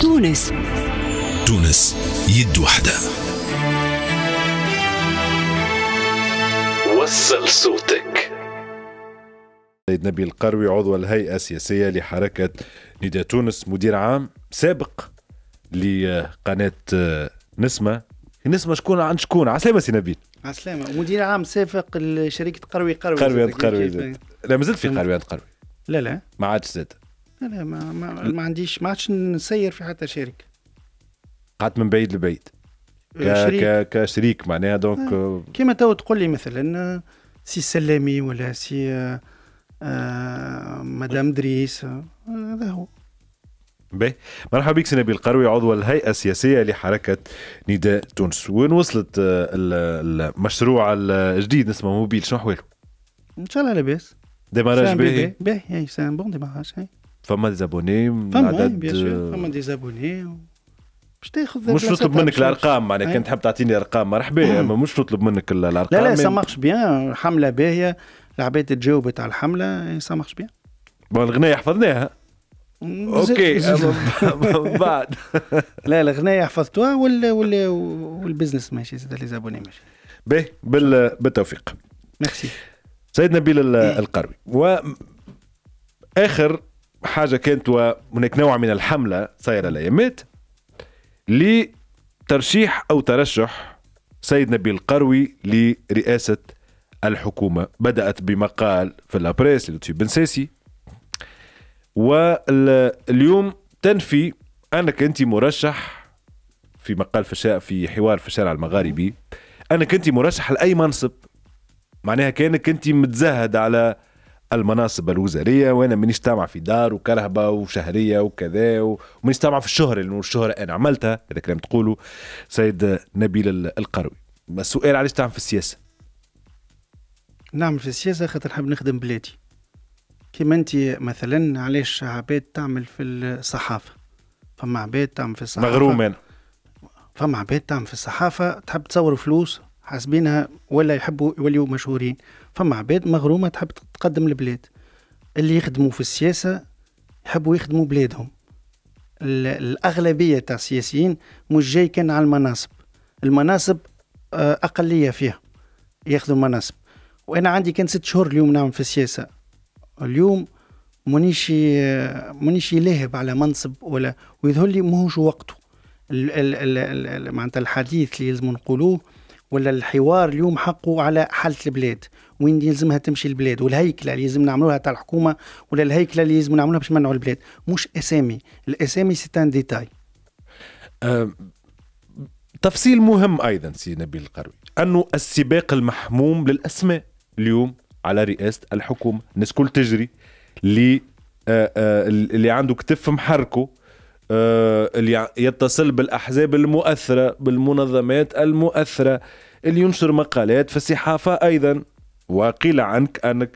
تونس تونس يد وحدة وصل صوتك سيد نبيل القروي عضو الهيئة السياسية لحركة نداء تونس مدير عام سابق لقناة آه، نسمة نسمة شكون عن شكون عسلامة سي نبيل عسلامة مدير عام سابق لشركة قروي قروي قروي قروي لا مازلت في قروي قروي لا لا ما عادش زاد لا ما ما, ما عنديش ما عادش نسير في حتى شركه قعدت من بعيد لبعيد آه، ك... كشريك معناها دونك آه، آه، كيما تو تقول لي مثلا سي سلامي ولا سي آه مدام دريس هذا آه هو باهي مرحبا بك سي نبيل عضو الهيئه السياسيه لحركه نداء تونس وين وصلت المشروع الجديد اسمه موبيل شنو احواله؟ ان شاء الله لاباس ديماراج باهي باهي سي بون ديماراج فما دي زابوني فما بيان سور فما دي زابوني باش تاخذ مش نطلب منك الارقام معناها كان تحب تعطيني ارقام مرحبا اما مش نطلب منك الارقام لا لا سا مارش بيان حمله باهيه العباد تجاوبت على الحمله سا مارش بيان الغناء حفظناها اوكي بعد لا الغناء حفظتوها وال وال والبزنس ماشي زاد لي زابوني ماشي باهي بالتوفيق ميرسي سيد نبيل إيه. القروي و اخر حاجه كانت هناك نوع من الحمله صايره الايامات لترشيح او ترشح سيد نبيل القروي لرئاسه الحكومه بدات بمقال في لابريس لطفي بن ساسي واليوم تنفي انك انت مرشح في مقال في في حوار في الشارع المغاربي انك انت مرشح لاي منصب معناها كانك انت متزهد على المناصب الوزاريه وانا مانيش اجتمع في دار وكرهبه وشهريه وكذا ومانيش اجتمع في الشهره لانه الشهره انا عملتها هذا كلام تقوله سيد نبيل القروي السؤال علاش تعمل في السياسه؟ نعمل في السياسه خاطر نحب نخدم بلادي كيما انت مثلا علاش عباد تعمل في الصحافه فما عباد تعمل في الصحافه مغروم انا فما عباد تعمل في الصحافه تحب تصور فلوس حاسبينها ولا يحبوا يوليوا مشهورين فما عباد مغرومه تحب تقدم البلاد اللي يخدموا في السياسه يحبوا يخدموا بلادهم الاغلبيه تاع السياسيين مش جاي كان على المناصب المناصب آه، اقليه فيها ياخذوا المناصب وانا عندي كان ست شهور اليوم نعمل في السياسه اليوم مانيش آه، مانيش لاهب على منصب ولا ويظهر لي ماهوش وقته معناتها الحديث اللي يلزم نقولوه ولا الحوار اليوم حقه على حاله البلاد وين يلزمها تمشي البلاد والهيكله اللي يلزم نعملوها تاع الحكومه ولا الهيكله اللي يلزم نعملوها باش نمنعوا البلاد مش اسامي الاسامي ستان ديتاي أه تفصيل مهم ايضا سي نبيل القروي انه السباق المحموم للاسماء اليوم على رئاسه الحكومه الناس كل تجري اللي اللي عنده كتف محركه آه، اللي يتصل بالاحزاب المؤثره بالمنظمات المؤثره اللي ينشر مقالات في الصحافه ايضا وقيل عنك انك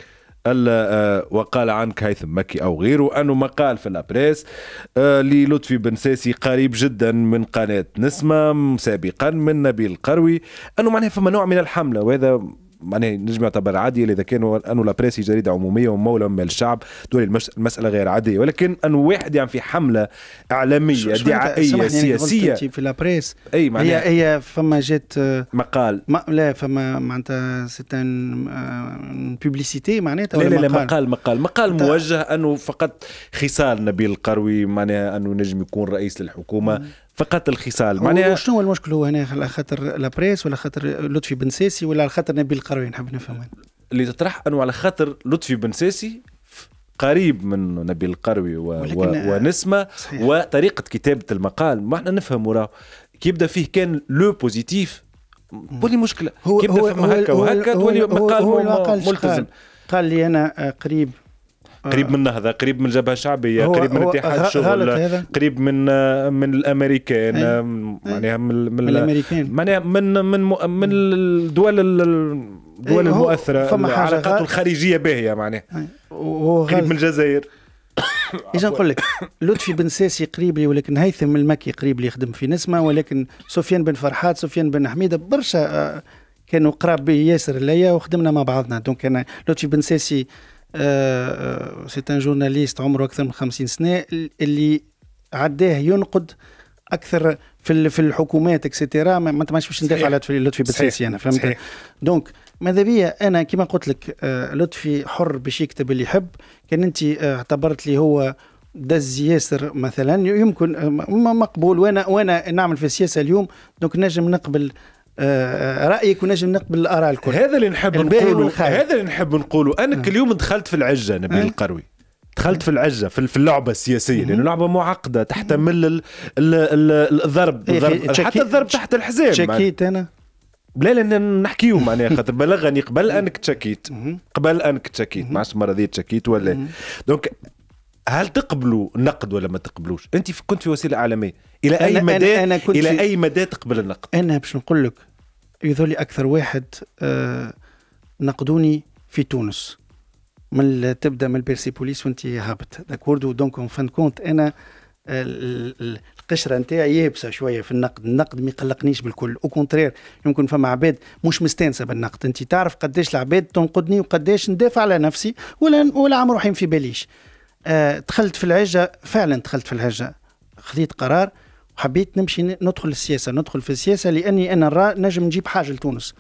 آه، وقال عنك هيثم مكي او غيره انه مقال في الابريس آه، للطفي بن ساسي قريب جدا من قناه نسمه سابقا من نبيل القروي انه معناها فما نوع من الحمله وهذا معناها نجم يعتبر عادي اذا كان انه لابريس جريده عموميه ومولى من الشعب دول المساله غير عاديه ولكن انه واحد يعني في حمله اعلاميه دعائيه سياسيه في لابريس اي معناها هي هي فما جات آه، مقال ما لا فما معناتها سيتان آه، بوبليسيتي معناتها لا لا لا مقال مقال مقال موجه انه فقط خصال نبيل القروي معناها انه نجم يكون رئيس للحكومه فقط الخصال معناها شنو هو المشكل هو هنا على خاطر لابريس ولا خاطر لطفي بن ساسي ولا على خاطر نبيل القروي نحب نفهم اللي تطرح انه على خاطر لطفي بن ساسي قريب من نبيل القروي و... و... آه، ونسمة صحيح. وطريقة كتابة المقال ما احنا نفهم وراه كي يبدا فيه كان لو بوزيتيف تولي مشكلة هو كي يبدا فما هكا وهكا تولي مقال هو, هو, ملتزم قال لي انا قريب آه. قريب من النهضه قريب من الجبهه الشعبيه قريب من اتحاد الشغل قريب من من الامريكان معناها من, من الامريكان معناها من من من الدول الدول المؤثره العلاقات الخارجيه باهيه معناها قريب من الجزائر اذا نقول لك لطفي بن ساسي قريب لي ولكن هيثم المكي قريب لي يخدم في نسمه ولكن سفيان بن فرحات سفيان بن حميده برشا آه، كانوا قراب ياسر ليا وخدمنا مع بعضنا دونك انا لطفي بن ساسي آه، آه، سي ان جورناليست عمره اكثر من 50 سنه اللي عداه ينقد اكثر في في الحكومات اكسيتيرا ما انت باش ندافع على لطفي بالسياسه انا فهمت دونك ماذا بيا انا كما قلت لك آه، لطفي حر باش يكتب اللي يحب كان انت اعتبرت لي هو دز ياسر مثلا يمكن مقبول وانا وانا نعمل في السياسه اليوم دونك نجم نقبل آه، آه، رايك ونجم نقبل الاراء الكل هذا اللي نحب نقوله هذا اللي نحب نقوله انا كل آه. يوم دخلت في العجه نبيل القروي دخلت في العجه في اللعبه السياسيه لانه لعبه معقده تحتمل الضرب حتى الضرب تحت الحزام شكيت انا لا لا نحكيو معناها خاطر بلغني قبل انك تشكيت قبل انك تشكيت ما عرفتش المره هذه تشكيت ولا دونك هل تقبلوا النقد ولا ما تقبلوش انت كنت في وسيله اعلاميه الى اي مدى أنا كنت الى اي مدى تقبل النقد انا باش نقول لك يظهر لي اكثر واحد آه نقدوني في تونس من تبدا من بوليس وانت هابط داكوردو دونك اون فان كونت انا آه، القشره نتاعي يابسه شويه في النقد النقد ما يقلقنيش بالكل او كونترير يمكن فما عباد مش مستانسه بالنقد انت تعرف قداش العباد تنقدني وقداش ندافع على نفسي ولا ولا عمرو روحي في باليش آه دخلت في العجه فعلا دخلت في العجه خذيت قرار حبيت نمشي ندخل السياسه ندخل في السياسه لاني انا نرى نجم نجيب حاجه لتونس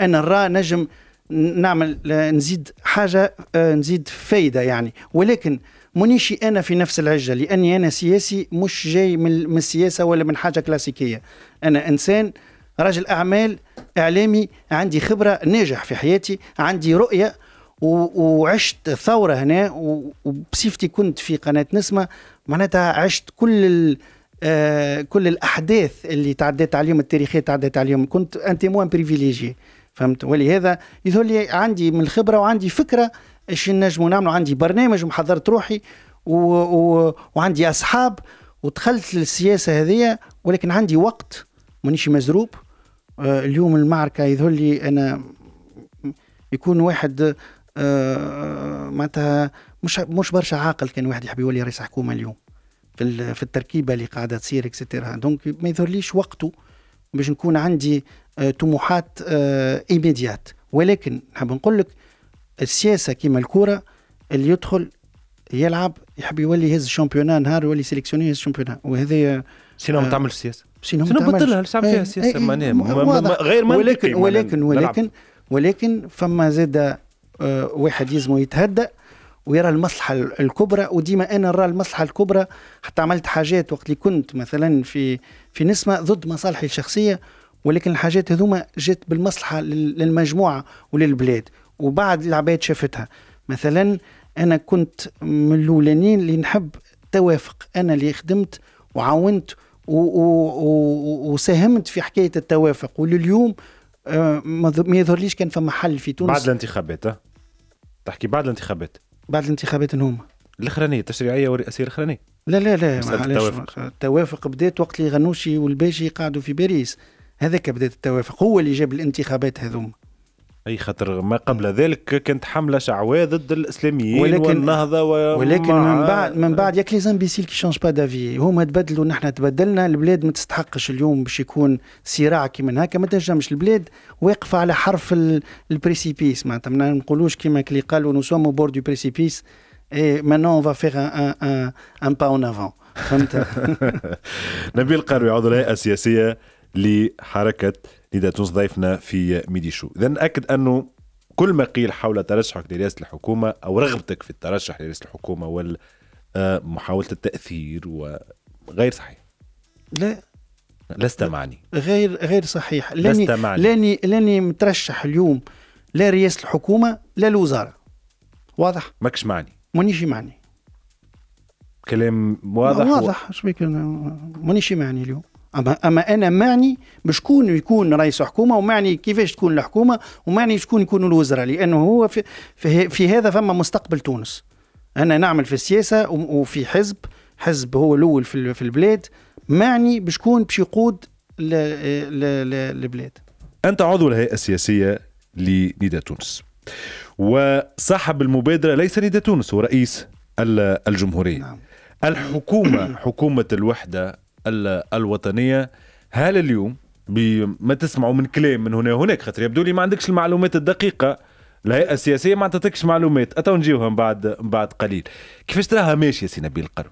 انا نرى نجم نعمل نزيد حاجه آه، نزيد فايده يعني ولكن مانيش انا في نفس العجه لاني انا سياسي مش جاي من السياسه ولا من حاجه كلاسيكيه انا انسان رجل اعمال اعلامي عندي خبره ناجح في حياتي عندي رؤيه وعشت ثوره هنا وبصفتي كنت في قناه نسمه معناتها عشت كل آه، كل الاحداث اللي تعدات عليهم التاريخيه تعدات عليهم كنت انت موان بريفيليجي فهمت ولهذا يظهر لي عندي من الخبره وعندي فكره ايش نجموا نعملوا عندي برنامج ومحضرت روحي و... و... وعندي اصحاب ودخلت للسياسه هذه ولكن عندي وقت مانيش مزروب آه اليوم المعركه يظهر لي انا يكون واحد آه معناتها مش مش برشا عاقل كان واحد يحب يولي رئيس حكومه اليوم في في التركيبه اللي قاعده تصير اكسترا دونك ما يظهرليش وقته باش نكون عندي آه، طموحات ايميديات آه، ولكن نحب نقول لك السياسه كيما الكوره اللي يدخل يلعب يحب يولي يهز الشامبيونان نهار يولي سيليكسيوني يهز الشامبيونان وهذا آه، سينو ما تعملش سياسه سينو بطلها لسه فيها إيه، إيه، سياسه معناها إيه، غير منطقي ولكن ولكن ولكن ولكن فما زاد واحد يزمو يتهدى ويرى المصلحه الكبرى وديما انا نرى المصلحه الكبرى حتى عملت حاجات وقت اللي كنت مثلا في في نسمه ضد مصالحي الشخصيه ولكن الحاجات هذوما جت بالمصلحه للمجموعه وللبلاد وبعد العباد شافتها مثلا انا كنت من الاولانيين اللي نحب التوافق انا اللي خدمت وعاونت وساهمت في حكايه التوافق ولليوم آه، ما يظهرليش كان فما حل في تونس بعد الانتخابات تحكي بعد الانتخابات بعد الانتخابات هما الاخرانيه التشريعيه والرئاسيه الأخرانية لا لا لا التوافق التوافق بدات وقت اللي غنوشي والباشي قعدوا في باريس هذاك بدات التوافق هو اللي جاب الانتخابات هذوما اي خاطر ما قبل ذلك كانت حمله شعواء ضد الاسلاميين ولكن والنهضه و... ولكن من بعد من بعد ياك لي زامبيسيل كي شونج با دافي هما تبدلوا نحن تبدلنا البلاد ما تستحقش اليوم باش يكون صراع كيما هكا ما تنجمش البلاد واقفه على حرف البريسيبيس معناتها ما نقولوش كيما اللي قالوا نو سوم بور دو بريسيبيس اي مانون اون فا فيغ ان ان ان با اون افون فهمت نبيل قروي عضو الهيئه السياسيه لحركة نداء تونس ضيفنا في ميدي شو إذا ناكد أنه كل ما قيل حول ترشحك لرئاسة الحكومة أو رغبتك في الترشح لرئاسة الحكومة ومحاولة آه، التأثير وغير صحيح لا لست معني غير غير صحيح لاني لست معني. لاني لاني مترشح اليوم لا رئاسه الحكومه لا الوزاره واضح ماكش معني مانيش معني كلام واضح واضح و... شبيك مانيش معني اليوم اما اما انا معني بشكون يكون رئيس حكومه ومعني كيفاش تكون الحكومه ومعني شكون يكونوا الوزراء لانه هو في, في, في هذا فما مستقبل تونس انا نعمل في السياسه وفي حزب حزب هو الاول في, في البلاد معني بشكون باش يقود البلاد انت عضو الهيئه السياسيه لنيدا تونس وصاحب المبادره ليس نيدا تونس هو رئيس الجمهوريه نعم. الحكومه حكومه الوحده الوطنية هل اليوم بما تسمعوا من كلام من هنا وهناك خاطر يبدو لي ما عندكش المعلومات الدقيقة الهيئة السياسية ما تعطيكش معلومات أتو نجيوهم من بعد من بعد قليل كيفاش تراها ماشية سي نبيل القرن؟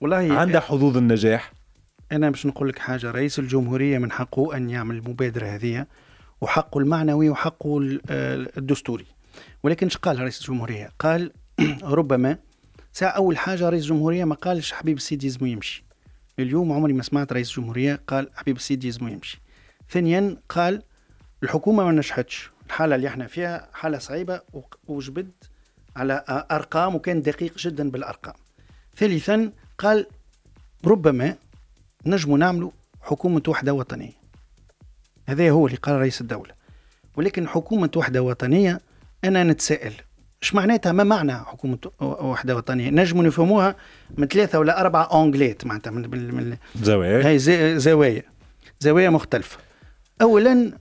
والله عندها حظوظ النجاح أنا باش نقول لك حاجة رئيس الجمهورية من حقه أن يعمل المبادرة هذه وحقه المعنوي وحقه الدستوري ولكن ايش قال رئيس الجمهورية قال ربما ساعة أول حاجة رئيس الجمهورية ما قالش حبيب السيد يزمو يمشي اليوم عمري ما سمعت رئيس الجمهوريه قال حبيب السيد يزمو يمشي ثانيا قال الحكومه ما نجحتش الحاله اللي احنا فيها حاله صعيبه وجبد على ارقام وكان دقيق جدا بالارقام ثالثا قال ربما نجم نعملوا حكومه وحده وطنيه هذا هو اللي قال رئيس الدوله ولكن حكومه وحده وطنيه انا نتساءل اش معناتها ما معنى حكومه وحده وطنيه نجموا نفهموها من ثلاثه ولا اربعه اونجليت معناتها من, من زوايا هاي زوايا زوايا مختلفه اولا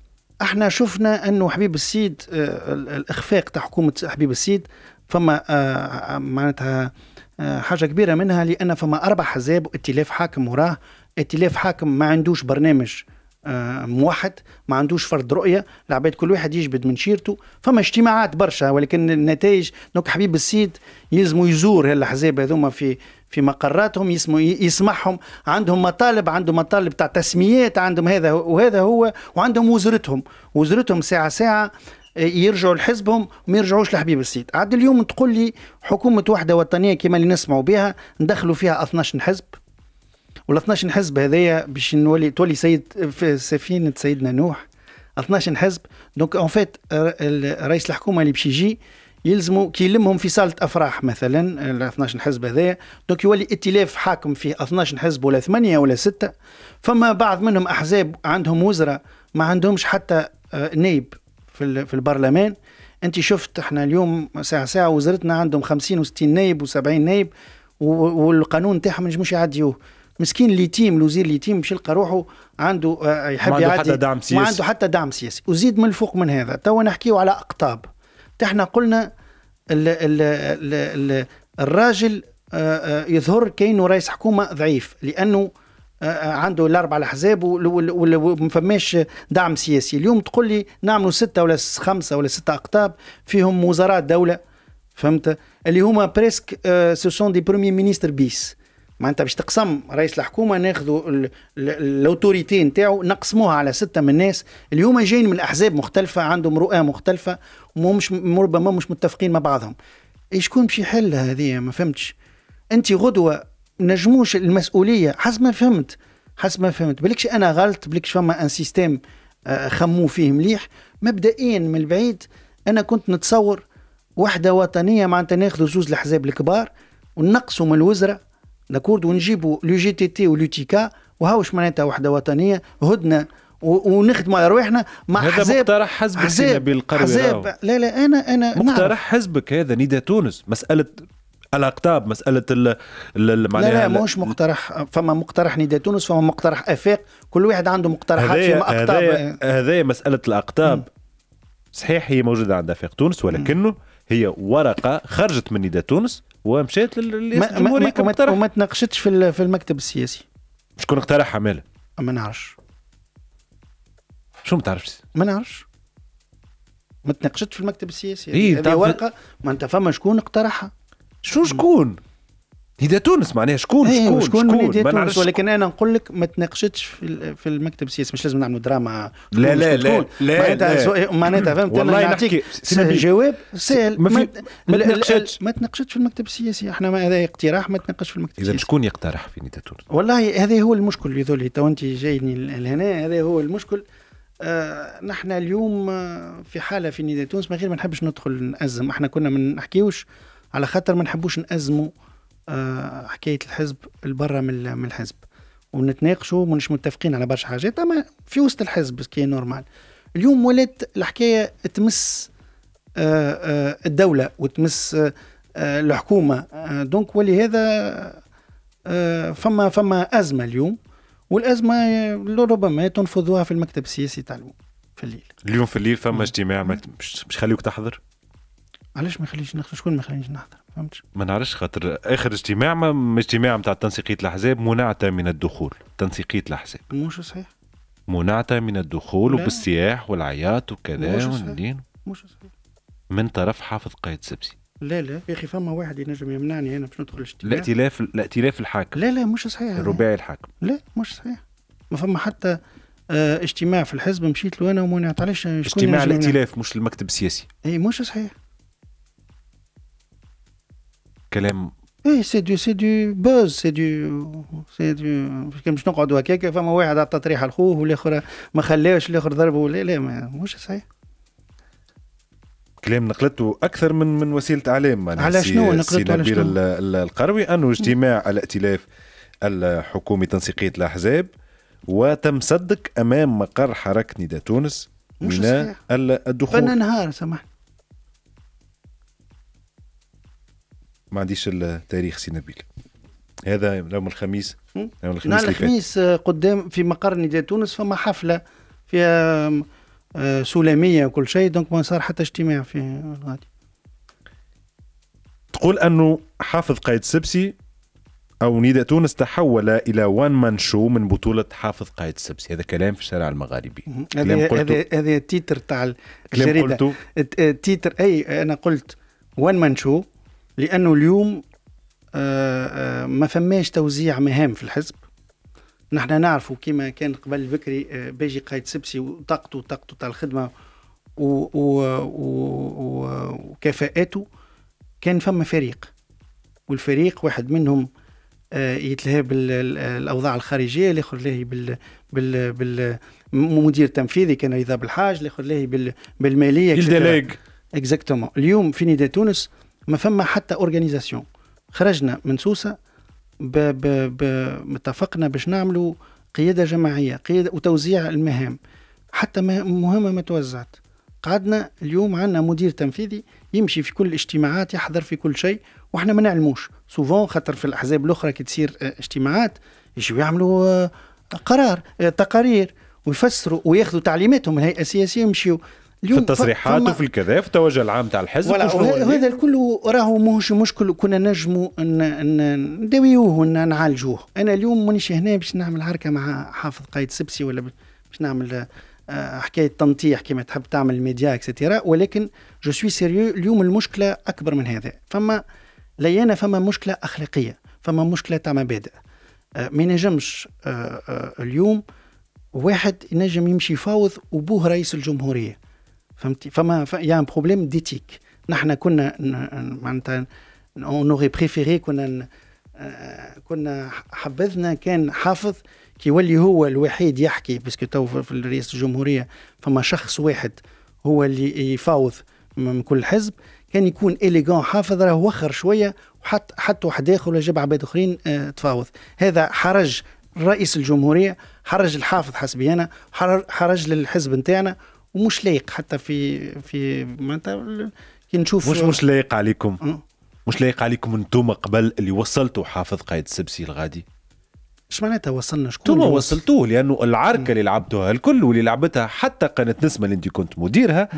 احنا شفنا انه حبيب السيد آه، الاخفاق تاع حكومه حبيب السيد فما آه، آه، معناتها حاجه كبيره منها لان فما اربع حزاب واتلاف حاكم وراه إتلاف حاكم ما عندوش برنامج موحد ما عندوش فرد رؤيه العباد كل واحد يجبد من شيرته فما اجتماعات برشا ولكن النتائج نوك حبيب السيد يلزموا يزور هالاحزاب هذوما في في مقراتهم يسمو يسمحهم عندهم مطالب عندهم مطالب تاع تسميات عندهم هذا وهذا هو وعندهم وزرتهم وزرتهم ساعه ساعه آه، يرجعوا لحزبهم وما يرجعوش لحبيب السيد عاد اليوم تقول لي حكومه وحده وطنيه كما اللي نسمعوا بها ندخلوا فيها 12 حزب وال12 حزب هذايا باش نولي تولي سيد في سفينه سيدنا نوح 12 حزب دونك اون فيت رئيس الحكومه اللي باش يجي يلزموا كي يلمهم في صاله افراح مثلا ال 12 حزب هذايا دونك يولي ائتلاف حاكم في 12 حزب ولا ثمانيه ولا سته فما بعض منهم احزاب عندهم وزراء ما عندهمش حتى آه، نائب في البرلمان انت شفت احنا اليوم ساعه ساعه وزارتنا عندهم 50 و60 نائب و70 نائب والقانون تاعهم ما ينجموش يعديوه مسكين اليتيم الوزير اليتيم مش يلقى روحه عنده آه، يحب ما عنده حتى دعم سياسي ما عنده حتى دعم سياسي وزيد من الفوق من هذا توا نحكيو على اقطاب احنا قلنا الـ الـ الـ الـ الراجل آه، آه، يظهر كانه رئيس حكومه ضعيف لانه عنده الاربع الاحزاب وما فماش دعم سياسي اليوم تقول لي نعملوا سته ولا خمسه ولا سته اقطاب فيهم وزراء دوله فهمت اللي هما بريسك سو سون دي بريمي مينيستر بيس معناتها باش تقسم رئيس الحكومه ناخذوا الاوتوريتي نتاعو نقسموها على سته من الناس اليوم جايين من احزاب مختلفه عندهم رؤى مختلفه ومش ربما مش متفقين مع بعضهم شكون باش يحل هذه ما فهمتش انت غدوه نجموش المسؤوليه حسب ما فهمت حسب ما فهمت بالكش انا غلط بالكش فما ان سيستيم آه، خمو فيه مليح مبدئيا من البعيد انا كنت نتصور وحده وطنيه معناتها ناخذوا زوز الاحزاب الكبار ونقصوا من الوزراء داكورد ونجيبوا لو جي تي تي ولوتيكا وهاوش معناتها وحده وطنيه هدنه ونخدموا على روحنا مع هذا حزاب مقترح حزبك حزاب بالقروي حزاب لا لا انا انا نعم. مقترح نعرف. حزبك هذا نداء تونس مساله الاقطاب مساله ال ال لا لا مش مقترح فما مقترح نداء تونس فما مقترح افاق كل واحد عنده مقترحات في اقطاب هذا مساله الاقطاب صحيح هي موجوده عند افاق تونس ولكنه هي ورقه خرجت من نداء تونس ومشات للرئاسه الجمهوريه وما, وما, تناقشتش في في المكتب السياسي شكون اقترحها مالا؟ ما نعرفش شو ما تعرفش؟ ما نعرفش ما تناقشتش في المكتب السياسي إيه ورقه ما انت فما شكون اقترحها شو شكون؟ هدا تونس معناها شكون إيه، شكون شكون, شكون ما تونس ولكن انا نقول لك ما تناقشتش في, في المكتب السياسي مش لازم نعملوا دراما لا لا لا لا معناتها معناتها فهمت انا نعطيك جواب سهل ما, ما تناقشتش ما تناقشتش في المكتب السياسي احنا ما هذا اقتراح ما تناقش في المكتب السياسي اذا شكون يقترح في نداء تونس والله هذا هو المشكل اللي ذولي تو انت جايني لهنا هذا هو المشكل آه نحن اليوم آه، في حاله في نداء تونس من غير ما نحبش ندخل نأزم احنا كنا ما نحكيوش على خاطر ما نحبوش نأزموا آه، حكايه الحزب البرة من الحزب ونتناقشوا ونش متفقين على برشا حاجات اما في وسط الحزب كي نورمال اليوم ولات الحكايه تمس آه، آه، الدوله وتمس الحكومه دونك ولهذا فما فما ازمه اليوم والازمه ربما تنفذوها في المكتب السياسي تاع اليوم في الليل اليوم في الليل فما اجتماع مش خليوك تحضر علاش ما يخليش نحضر شكون ما يخلينيش نحضر فهمتش ما نعرفش خاطر اخر اجتماع ما اجتماع نتاع تنسيقيه الاحزاب منعت من الدخول تنسيقيه الاحزاب مش صحيح منعت من الدخول وبالسياح والعياط وكذا مش والدين مش صحيح من طرف حافظ قايد سبسي لا لا يا اخي فما واحد ينجم يمنعني انا باش ندخل الاجتماع الائتلاف الائتلاف الحاكم لا لا مش صحيح الرباعي الحاكم لا مش صحيح ما فما حتى آه، اجتماع في الحزب مشيت له انا ومنعت علاش اجتماع الائتلاف مش المكتب السياسي اي مش صحيح كلام ايه سي دو سي دو بوز سي دو سي دو باش نقعدوا هكاك فما واحد عطى طريحه لخوه والاخر ما خلاش الاخر ضربه لا لا مش صحيح كلام نقلته اكثر من من وسيله اعلام على شنو نقلته على شنو القروي انه اجتماع الائتلاف الحكومي تنسيقيه الاحزاب وتم صدق امام مقر حركه نداء تونس من الدخول فن نهار سامحني ما عنديش التاريخ سي نبيل هذا يوم الخميس يوم الخميس نعم الخميس قدام في مقر نداء تونس فما حفله فيها آه، سلاميه وكل شيء دونك ما صار حتى اجتماع في الغادي تقول انه حافظ قايد سبسي او نداء تونس تحول الى وان مان شو من بطوله حافظ قايد سبسي هذا كلام في الشارع المغاربي هذا هذا هذا التيتر تاع الجريده التيتر اي انا قلت وان مان شو لانه اليوم آه، آه، ما فماش توزيع مهام في الحزب نحن نعرفوا كما كان قبل بكري آه، باجي قايد سبسي وطاقته وطاقته تاع الخدمه وكفاءاته كان فما فريق والفريق واحد منهم يتلهى بالاوضاع الخارجيه الاخر لاهي بال بال بال مدير تنفيذي كان رضا بالحاج الاخر لاهي بالماليه اكزاكتومون اليوم في نداء تونس ما فما حتى اورجانيزاسيون خرجنا من سوسه ب ب ب اتفقنا باش نعملوا قياده جماعيه قياده وتوزيع المهام حتى مهمه ما توزعت قعدنا اليوم عندنا مدير تنفيذي يمشي في كل الاجتماعات يحضر في كل شيء واحنا ما نعلموش سوفون خاطر في الاحزاب الاخرى كي تصير آه، اجتماعات يجيو يعملوا آه، قرار آه، تقارير ويفسروا وياخذوا تعليماتهم من الهيئه السياسيه ويمشيوا اليوم في التصريحات وفي الكذا في التوجه العام تاع الحزب وهذا الكل راهو ماهوش مشكل كنا نجموا ان نداويوه ان نعالجوه انا اليوم مانيش هنا باش نعمل حركه مع حافظ قايد سبسي ولا باش نعمل آه، حكايه تنطيح كما تحب تعمل الميديا اكسترا ولكن جو سوي سيريو اليوم المشكله اكبر من هذا فما ليانا فما مشكله اخلاقيه فما مشكله تاع مبادئ آه، ما ينجمش آه، اليوم واحد ينجم يمشي يفاوض وبوه رئيس الجمهوريه فهمتي فما ف... يا ان بروبليم ديتيك نحن كنا معناتها اون بريفيري كنا آه، كنا حبذنا كان حافظ كي يولي هو الوحيد يحكي باسكو تو في رئيس الجمهوريه فما شخص واحد هو اللي يفاوض من كل حزب كان يكون اليغون حافظ راه وخر شويه وحط حط واحد اخر ولا جاب عباد اخرين آه، تفاوض هذا حرج رئيس الجمهوريه حرج الحافظ حسبي انا حرج للحزب نتاعنا ومش لايق حتى في في معناتها كي نشوف مش مش لايق عليكم أه. مش لايق عليكم انتم قبل اللي وصلتوا حافظ قايد السبسي الغادي ايش معناتها وصلنا شكون انتم وصلتوه لانه العركه اللي لعبتوها الكل واللي لعبتها حتى قناه نسمه اللي انت كنت مديرها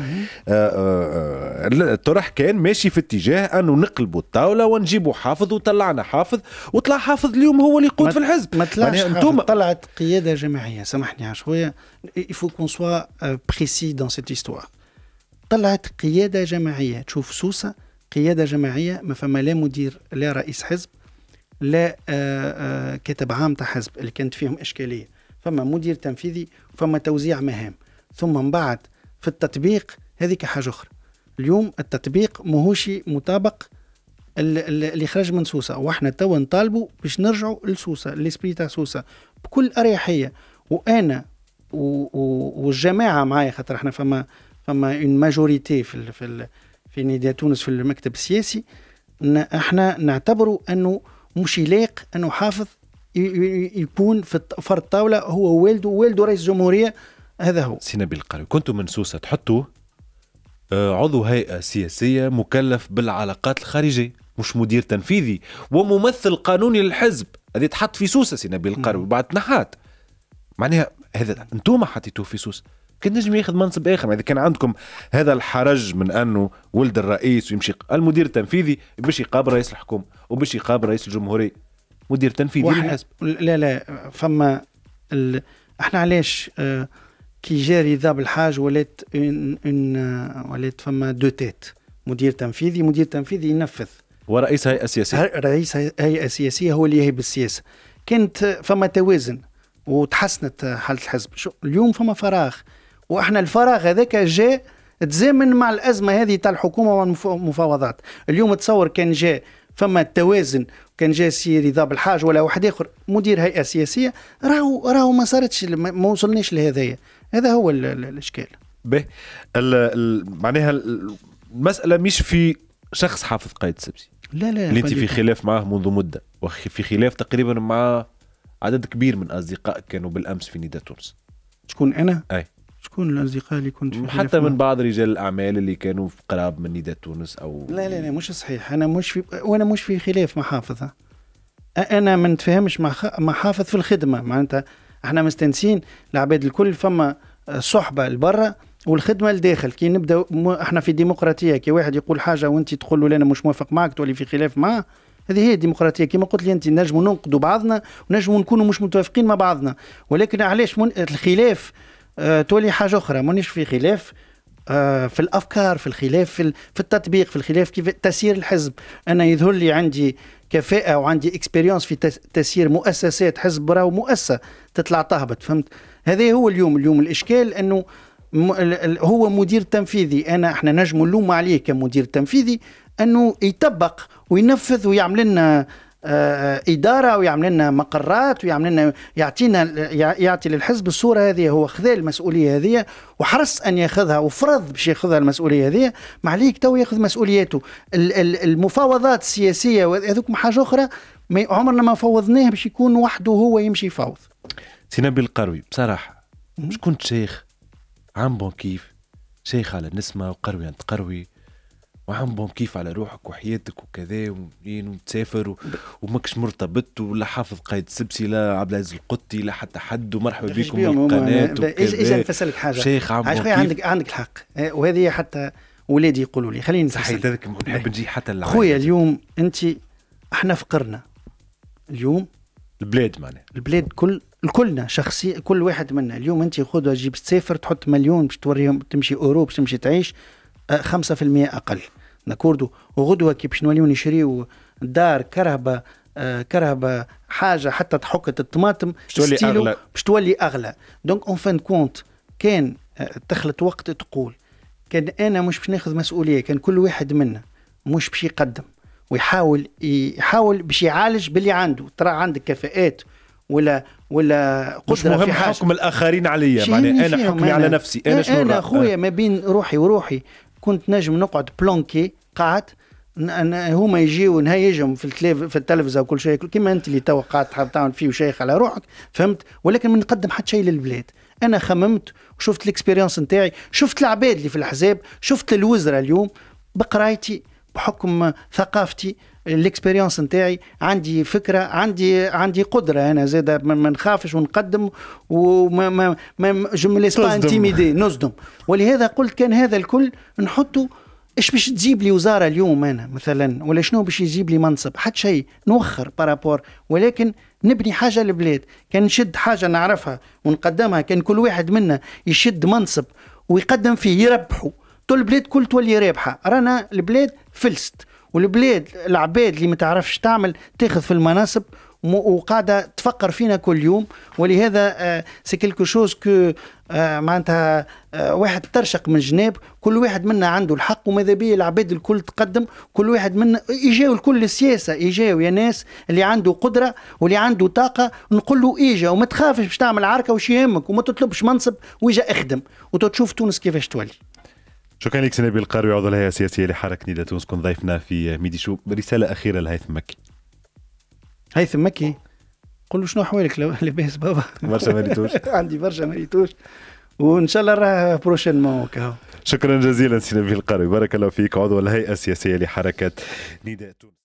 الطرح آه، آه، آه، كان ماشي في اتجاه انه نقلبوا الطاوله ونجيبوا حافظ وطلعنا حافظ وطلع حافظ اليوم هو اللي يقود في الحزب ما طلعش يعني انتم طلعت قياده جماعيه سامحني شويه يفو كون سوا بريسي دون سيت هيستوار طلعت قياده جماعيه تشوف سوسه قياده جماعيه ما فما لا مدير لا رئيس حزب آه، آه، كاتب عام تاع حزب اللي كانت فيهم اشكاليه فما مدير تنفيذي وفما توزيع مهام ثم من بعد في التطبيق هذيك حاجه اخرى اليوم التطبيق ماهوش مطابق اللي خرج من سوسه واحنا توا نطالبوا باش نرجعوا لسوسه لسبري تاع سوسه بكل اريحيه وانا والجماعه معايا خاطر احنا فما فما اون ماجوريتي في ال في ال في نادي تونس في المكتب السياسي احنا نعتبروا انه مش يليق انه حافظ يكون في فرد طاوله هو والده والده رئيس الجمهوريه هذا هو سي نبيل القروي كنتوا من سوسه تحطوا آه، عضو هيئه سياسيه مكلف بالعلاقات الخارجيه مش مدير تنفيذي وممثل قانوني للحزب هذا تحط في سوسه سي نبيل القروي بعد تنحات معناها هذا انتم حطيتوه في سوسه كان نجم ياخذ منصب اخر يعني اذا كان عندكم هذا الحرج من انه ولد الرئيس ويمشي المدير التنفيذي باش يقابل رئيس الحكومه وباش يقابل رئيس الجمهوريه مدير تنفيذي الحزب لا لا فما ال... احنا علاش اه كي جا رضا بالحاج ولات ان, ان آه، ولات فما دو تيت مدير تنفيذي مدير تنفيذي ينفذ ورئيس هيئه سياسيه رئيس هيئه سياسيه هو اللي يهيب السياسه كانت فما توازن وتحسنت حاله الحزب اليوم فما فراغ واحنا الفراغ هذاك جاء تزامن مع الازمه هذه تاع الحكومه والمفاوضات اليوم تصور كان جاء فما التوازن كان جاء سي رضا بالحاج ولا واحد اخر مدير هيئه سياسيه راهو راهو ما صارتش ما وصلناش لهذايا هذا هو الاشكال به معناها المساله مش في شخص حافظ قائد السبسي لا لا اللي انت في خلاف معه منذ مده وفي خلاف تقريبا مع عدد كبير من اصدقائك كانوا بالامس في نيدا تونس شكون انا؟ اي شكون الاصدقاء اللي كنت في حتى من بعض رجال الاعمال اللي كانوا في قراب من نداء تونس او لا لا لا مش صحيح انا مش في وانا مش في خلاف مع حافظ انا ما نتفاهمش مع مع حافظ في الخدمه معناتها احنا مستنسين العباد الكل فما صحبه لبرا والخدمه لداخل كي نبدا احنا في ديمقراطيه كي واحد يقول حاجه وانت تقول له انا مش موافق معك تولي في خلاف معه هذه هي الديمقراطيه كما قلت لي انت نجموا ننقدوا بعضنا ونجموا نكونوا مش متوافقين مع بعضنا ولكن علاش من... الخلاف آه، تولي حاجه اخرى مانيش في خلاف آه، في الافكار في الخلاف في التطبيق في الخلاف كيف تسيير الحزب انا يظهر لي عندي كفاءه وعندي اكسبيريونس في تسيير مؤسسات حزب راهو مؤسسه تطلع تهبط فهمت هذا هو اليوم اليوم الاشكال انه هو مدير تنفيذي انا احنا نجم اللوم عليه كمدير تنفيذي انه يطبق وينفذ ويعمل لنا آه، اداره ويعمل لنا مقرات ويعمل لنا يعطينا يعطي للحزب الصوره هذه هو خذا المسؤوليه هذه وحرص ان ياخذها وفرض باش ياخذها المسؤوليه هذه ما عليك تو ياخذ مسؤولياته المفاوضات السياسيه هذوك حاجه اخرى عمرنا ما فوضناه باش يكون وحده هو يمشي يفاوض سي نبيل القروي بصراحه مش كنت شيخ عام كيف شيخ على النسمه وقروي عند قروي وعمهم كيف على روحك وحياتك وكذا ومنين وتسافر و... وماكش مرتبط ولا حافظ قايد السبسي لا عبد العزيز القطي لا حتى حد ومرحبا بكم القناة ايش ايش نفسلك حاجه شيخ عمهم عندك عندك الحق إيه، وهذه حتى ولادي يقولوا لي خليني صحيح هذاك نحب نجي حتى للعائله خويا اليوم انت احنا فقرنا اليوم البلاد معناها البلاد كل الكلنا شخصي كل واحد منا اليوم انت خذ تجيب تسافر تحط مليون باش توريهم تمشي اوروب تمشي تعيش 5% آه، اقل ناكوردو وغدوه كي باش نوليو نشريو دار كرهبه كرهبه حاجه حتى تحك الطماطم باش تولي اغلى باش تولي اغلى دونك اون فان كونت كان تخلط وقت تقول كان انا مش باش ناخذ مسؤوليه كان كل واحد منا مش باش يقدم ويحاول يحاول باش يعالج باللي عنده ترى عندك كفاءات ولا ولا قدره مش مهم في حاجة. حكم الاخرين عليا معناها انا حكمي أنا. على نفسي انا شنو انا خويا ما بين روحي وروحي كنت نجم نقعد بلونكي قاعد هما يجيو نهيجهم في في التلفزه وكل شيء كيما انت اللي تو قاعد تعمل فيه وشيخ على روحك فهمت ولكن ما نقدم حتى شيء للبلاد انا خممت وشفت الاكسبيرينس نتاعي شفت العباد اللي في الاحزاب شفت الوزراء اليوم بقرايتي بحكم ثقافتي الاكسبيريونس نتاعي عندي فكره عندي عندي قدره انا زاده ما نخافش ونقدم وما ما ما جو انتيميدي نصدم ولهذا قلت كان هذا الكل نحطه ايش باش تجيب لي وزاره اليوم انا مثلا ولا شنو باش يجيب لي منصب حتى شيء نوخر بارابور ولكن نبني حاجه للبلاد كان نشد حاجه نعرفها ونقدمها كان كل واحد منا يشد منصب ويقدم فيه يربحوا طول البلاد كل تولي رابحه رانا البلاد فلست والبلاد العباد اللي ما تعرفش تعمل تاخذ في المناصب وقاعده تفكر فينا كل يوم ولهذا سي كيلكو شوز كو معناتها آه، واحد ترشق من جناب كل واحد منا عنده الحق وماذا بيه العباد الكل تقدم كل واحد منا اجاو الكل السياسه اجاو يا ناس اللي عنده قدره واللي عنده طاقه نقول له اجا وما تخافش باش تعمل عركه وش يهمك وما تطلبش منصب واجا اخدم وتشوف تونس كيفاش تولي شكرا لك سنابيل القروي عضو الهيئه السياسيه لحركه نيدا تونس كون ضيفنا في ميدي شو رساله اخيره لهيثم مكي هيثم مكي قول له شنو احوالك لاباس بابا برشا مريتوش عندي برشا مريتوش وان شاء الله راه بروشينمون كهو شكرا جزيلا سي نبيل القروي بارك الله فيك عضو الهيئه السياسيه لحركه نداء تونس